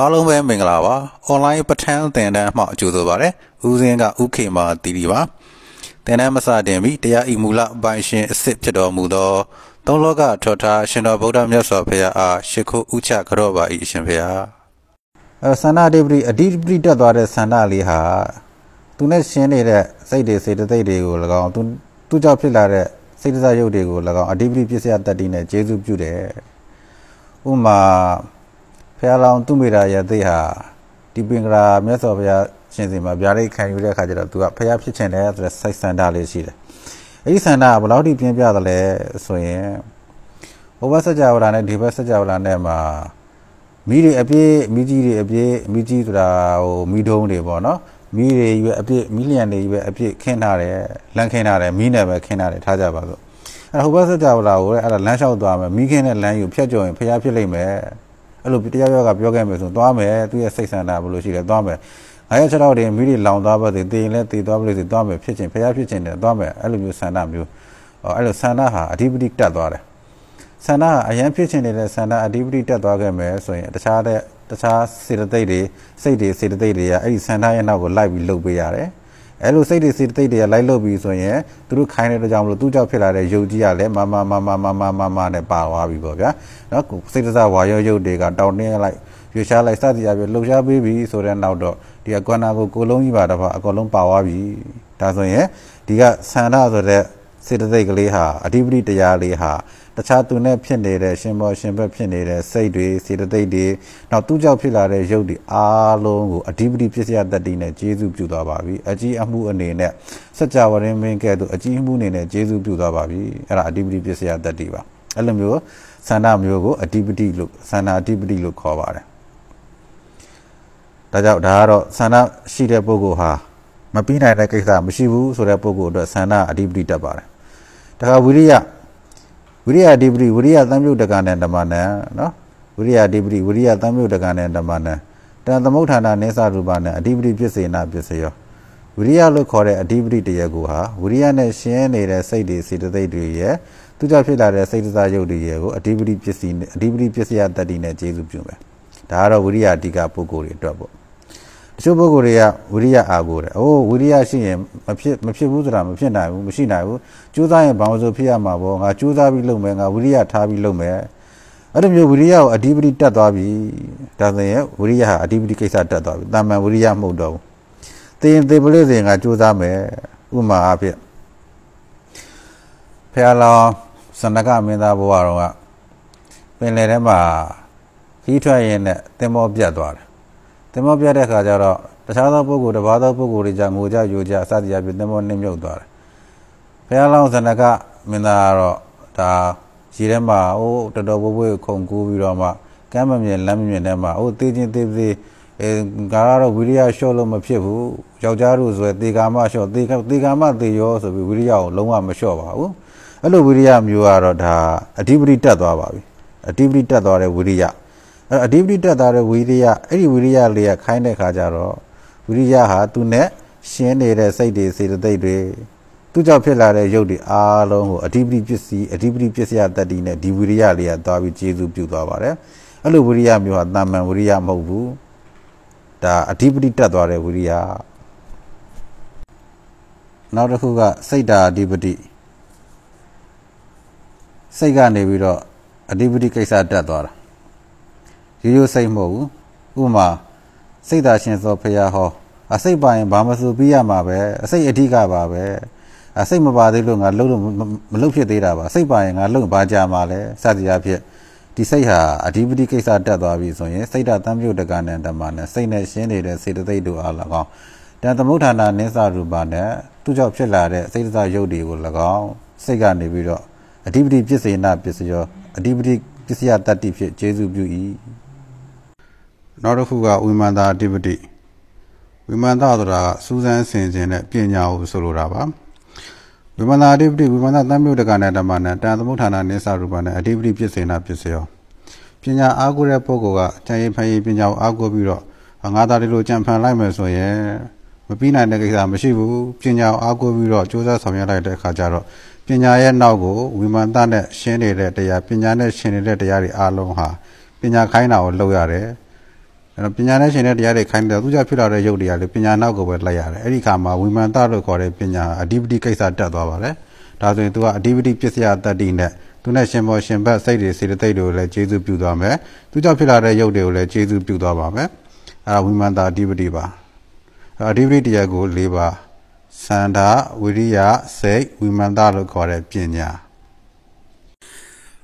အားလုံးပဲမင်္ဂလာပါ online ပဋ္ဌာန်းသင်တန်းမှအကျိုးဆိုပါရယ်ဦးစင်းကဥခေမာတီတီပါသင်တန်းမစတင်ပြီးတရားဤမူလပိုင်ရှင်အစ်စ်ဖြစ်တော်မူသော သုံးလောကထောထားရှင်တော်ဗုဒ္ဓမြတ်စွာဘုရားအားရှ िख ုဥချကြတော့ပါ၏အရှင်ဘုရားအဲဆန္ဒတိပတိအတိပတိတက်သွားတဲ့ဆန္ဒလေးဟာသူနဲ့ရှင်းနေတဲ့စိတ်တွေစေတသိက်တွေကို၎င်းသူသူကြောင့်ဖြစ်လာတဲ့စိတ်တစားရုပ်တွေကို၎င်းအတိပတိပစ္စယတတ္တိနဲ့ကျေစုပြုတယ်ဥမာဖရာလောင်သူမိတာရသိဟာဒီပင်ကရာမြတ်စွာဘုရားရှင်စီမှာဗျာဒိတ်ခံယူတဲ့အခါကျတော့သူကဖရာဖြစ်ချင်တယ်ဆိုတဲ့စိတ်ဆန္ဒလေးရှိတယ်အဲ့ဒီဆန္ဒကဘယ်လောက်ထိပြင်းပြသလဲဆိုရင်ဘဝစကြဝဠာနဲ့ဒီဘက်စကြဝဠာနဲ့မှာ မိတွေအပြည့်မိကြီးတွေအပြည့်မိကြီးဆိုတာဟိုမိဒုံးတွေပေါ့နော်မိတွေရွယ်အပြည့်မိလျံတွေရွယ်အပြည့်ခင်းထားတယ်လမ်းခင်းထားတယ်မိနဲ့ပဲခင်းထားတယ်ထားကြပါစို့အဲ့ဒါဟိုဘက်စကြဝဠာကိုလည်းအဲ့ဒါလမ်းလျှောက်သွားမယ်မိခင်းတဲ့လမ်းယူဖြတ်ကျော်ရင်ဖျားဖြစ်လိမ့်မယ်အဲ့လိုတယောက်ယောက်ကပြောခဲ့မယ်ဆိုသွားမယ်သူရဲ့စိတ်ဆန္ဒဘယ်လိုရှိလဲသွားမယ်ငါရဲ့ခြေထောက်တွေမိတွေလောင်သွားပါစေတည်ရင်လည်းတည်သွားပါလိမ့်စေသွားမယ်ဖြစ်ချင်းဖျားဖြစ်ချင်းလည်းသွားမယ်အဲ့လိုမျိုးဆန္ဒမျိုးအဲ့လိုဆန္ဒဟာအဓိပတိတက်သွားတယ်ဆန္ဒအရန်ဖြစ်ချင်နေတဲ့ဆန္ဒအဓိပတိတက်သွားခဲ့မယ်ဆိုရင်တခြားတဲ့တခြားစေတသိက်တွေစိတ်တွေစေတသိက်တွေကအဲ့ဒီဆန္ဒရဲ့နောက်ကိုလိုက်ပြီးလှုပ်ပေးရတယ်အဲ့လိုစိတ်တွေစိတ်တိတ်တွေကလိုက်လို့ပြီဆိုရင်သူတို့ခိုင်းတဲ့တကြောင်မလို့သူ့ကြောက်ဖြစ်လာတဲ့ယုတ်ကြီးကလည်းမမမမမမမမနဲ့ပါသွားပြီပေါ့ဗျာနော်စိတ်တစားဝါရောယုတ်တွေကတောင်းတင်းလိုက်ရွှေရှားလိုက်စသည်အပြည့်လှုပ်ရှားပေးပြီဆိုတဲ့နောက်တော့ဒီကကွမ်းနာကိုကိုလုံးကြီးပါတော့အကောလုံးပါသွားပြီဒါဆိုရင်ဒီကဆန္ဒဆိုတဲ့စေတသိက်ကလေးဟာအဓိပတိတရားလေးဟာတခြားသူနဲ့ဖြစ်နေတဲ့ရှင်ဘောရှင်ဘက်ဖြစ်နေတဲ့စိတ်တွေစေတသိက်တွေနောက်သူ့ကြောင့်ဖြစ်လာတဲ့ရုပ်တွေအားလုံးကိုအဓိပတိပစ္စယတတ္တိနဲ့ကျေစုပြုသွားပါပြီအကြီးအမှုအနေနဲ့စัจ java ရင်းမင်းကဲ့သို့အကြီးအမှုအနေနဲ့ကျေစုပြုသွားပါပြီအဲ့ဒါအဓိပတိပစ္စယတတ္တိပါအဲ့လိုမျိုးဆန္ဒမျိုးကိုအဓိပတိလို့ဆန္ဒအဓိပတိလို့ခေါ်ပါတယ်ဒါကြောင့်ဒါကတော့ဆန္ဒရှိတဲ့ပုဂ္ဂိုလ်ဟာမပြီးနိုင်တဲ့ကိစ္စမရှိဘူးဆိုတဲ့ပုံကိုအတွက်ဆန္ဒအဓိပတိတက်ပါတယ်တခါဝိရိယဝိရိယအဓိပတိဝိရိယသံယုတ်တကံနဲ့ဓမ္မနံနော်ဝိရိယအဓိပတိဝိရိယသံယုတ်တကံနဲ့ဓမ္မနံတန်သမုဋ္ဌာနာနိစ္စရူပနဲ့အဓိပတိပြည့်စေနာပြည့်စေရောဝိရိယလို့ခေါ်တဲ့အဓိပတိတရကူဟာဝိရိယနဲ့ရှင်းနေတဲ့စိတ်တွေစေတသိက်တွေရဲ့သူကြောင့်ဖြစ်လာတဲ့စိတ်တရားယုတ်တွေရဲ့ကိုအဓိပတိပစ္စည်းအဓိပတိပစ္စယတတ္တိနဲ့ကျေစုပြုမယ်ဒါကတော့ဝိရိယအဓိကပုဂ္ဂိုလ်တွေအတွက်ပေါ့ချို့ပုဂ္ဂိုလ်တွေကဝိရိယအားကိုးတယ်။အိုးဝိရိယရှိရင်မဖြစ်မဖြစ်ဘူးဆိုတာမဖြစ်နိုင်ဘူးမရှိနိုင်ဘူး။ကြိုးစားရင်ဘာလို့ဆိုဖြစ်ရမှာပေါ့။ငါကြိုးစားပြီးလုပ်မယ်ငါဝိရိယထားပြီးလုပ်မယ်။အဲ့လိုမျိုးဝိရိယကိုအဓိပတိတက်သွားပြီ။ဒါဆိုရင်ဝိရိယဟာအဓိပတိကိစ္စတက်သွားပြီ။တာမန်ဝိရိယမဟုတ်တော့ဘူး။သင်သေပလိစဉ်ကကြိုးစားမယ်။ဥမာအဖြစ်ဖះလောင်းစန္ဒကမင်းသားဘုရားတော်ကပင်လယ်ထဲမှာခီးထွက်ရင်းနဲ့သင်္ဘောပြတ်သွားတယ်တင်မောပြတဲ့ခါကျတော့တခြားသောပုဂ္ဂိုလ်တပါးသောပုဂ္ဂိုလ်တွေကြငိုကြယိုကြအစတရားပြတင်မောနှိမ့်မြုပ်သွားတယ်။ဘုရားလောင်းဇဏကမင်းသားကတော့ဒါရေထဲမှာအိုးတော်တော်ပိုးပိုးခုန်ကူးပြီးတော့မှကမ်းမမြင်လမ်းမမြင်တဲ့မှာအိုးသေးချင်းသေးသေးအဲငါကတော့ဝိရိယလျှော့လို့မဖြစ်ဘူး။ယောက်ျားတို့ဆိုရင်တေကာမလျှော့တေကာတေကာမတေရောဆိုပြီးဝိရိယကိုလုံးဝမလျှော့ပါဘူး။အဲ့လိုဝိရိယမျိုးကတော့ဒါအဓိပတိတက်သွားပါပြီ။အဓိပတိတက်သွားတဲ့ဝိရိယ။အဲ့တော့ activity တက်သွားတဲ့ဝိရိယအဲ့ဒီဝိရိယလေးကခိုင်းတဲ့ခါကျတော့ဝိရိယဟာသူနဲ့ရှင်းနေတဲ့စိတ်တွေစေတသိက်တွေသူကြောင့်ဖြစ်လာတဲ့ရုပ်တွေအားလုံးကို activity ပစ္စည်း activity ပစ္စယတတ္တိနဲ့ဒီဝိရိယလေးကသွားပြီးကျေစုပြုသွားပါတယ်အဲ့လိုဝိရိယမျိုးဟာတာမန်ဝိရိယမဟုတ်ဘူးဒါ activity တက်သွားတဲ့ဝိရိယနောက်တစ်ခုကစိတ်ဓာတ် activity စိတ်ကနေပြီးတော့ activity ကိစ္စတက်သွားတာရိုးရိုးစိတ်မဟုတ်ဘူးဥပမာစိတ်သာရှင်သောဖရာဟော အစိတ်ပါရင်ဘာမဆိုပြီးရမှာပဲအစိတ်အဓိကပါပဲအစိတ်မပါသေးလို့ငါလှုပ်လို့မလှုပ်ဖြစ်သေးတာပါစိတ်ပါရင်ငါလှုပ်ပါကြမှာလဲစသည်အဖြစ်ဒီစိတ်ဟာအဓိပတိကိစ္စတက်သွားပြီဆိုရင်စိတ်ဓာတ်တံပြုတ်တကနဲ့ဓမ္မနဲ့စိတ်နဲ့ရှင်းနေတဲ့စေတသိက်တို့အား၎င်းတန်သမုဋ္ဌာနာနိစ္စရူပနဲ့သူ့ကြောင့်ဖြစ်လာတဲ့စိတ်သာရုပ်တွေကို၎င်းစိတ်ကနေပြီးတော့အဓိပတိပစ္စေနာပစ္စယောအဓိပတိပစ္စယတတ္တိဖြစ်ကျေစုပြု၏နောက်တစ်ခုကဝိမာန်တာ activity ဝိမာန်တာဆိုတာစူးစမ်းဆင်ခြင်တဲ့ပညာကိုဆိုလိုတာပါဝိမာန်တာ activity ဝိမာန်တာသံမြို့တက္ကနာဓမ္မနဲ့တန်သမုဋ္ဌာနာနိစ္စရူပနဲ့ activity ပြည့်စင်တာပြည့်စရောပညာအားကိုးတဲ့ပုဂ္ဂိုလ်ကကျန်ရင်ဖန်ရင်ပညာကိုအားကိုးပြီးတော့ငါသားဒီလိုကြံဖန်လိုက်မယ်ဆိုရင်မပြီးနိုင်တဲ့ကိစ္စမရှိဘူးပညာကိုအားကိုးပြီးတော့စ조사ဆောင်ရွက်လိုက်တဲ့အခါကျတော့ပညာရဲ့နောက်ကိုဝိမာန်တနဲ့ရှင်းနေတဲ့တရားပညာနဲ့ရှင်းနေတဲ့တရားတွေအလုံးဟာပညာခိုင်းတာကိုလောက်ရတယ်အဲ့တော့ပညာနဲ့ရှင်တဲ့တရားတွေခိုင်းတယ်သူကြောင့်ဖြစ်လာတဲ့ယုတ်တရားလေးပညာနောက်ကိုပဲလိုက်ရတယ်အဲ့ဒီခါမှာဝိမာန်တလို့ခေါ်တဲ့ပညာအဓိပတိကိစ္စတက်သွားပါတယ်ဒါဆိုရင်သူကအဓိပတိပစ္စယတတ္တိနဲ့သူနဲ့ရှင်ဘောရှင်ဘက်စိတ်တွေစေတသိက်တွေကိုလည်းကျေစုပြုသွားမယ်သူကြောင့်ဖြစ်လာတဲ့ယုတ်တွေကိုလည်းကျေစုပြုသွားပါမယ်အဲ့ဒါဝိမာန်တအဓိပတိပါအဓိပတိတရားကို၄ပါးစန္ဒဝိရိယစိတ်ဝိမာန်တလို့ခေါ်တဲ့ပညာ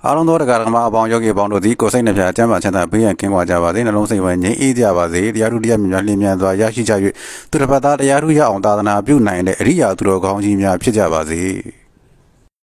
အားလုံးသောတရားဓမ္မအပေါင်းယောဂီပေါင်းတို့သည်ကိုယ်စိတ်နှပြအကျမ်းပါချမ်းသာဘေးရန်ကင်းပါကြပါစေနှလုံးစိတ်ဝမ်းငြိမ်းအေးကြပါစေတရားထုတရားမြတ်လင်းမြန်စွာရရှိကြ၍သူတစ်ပါးသားတရားထုရအောင်သာသနာပြုနိုင်တဲ့အရိယာသူတော်ကောင်းကြီးများဖြစ်ကြပါစေ။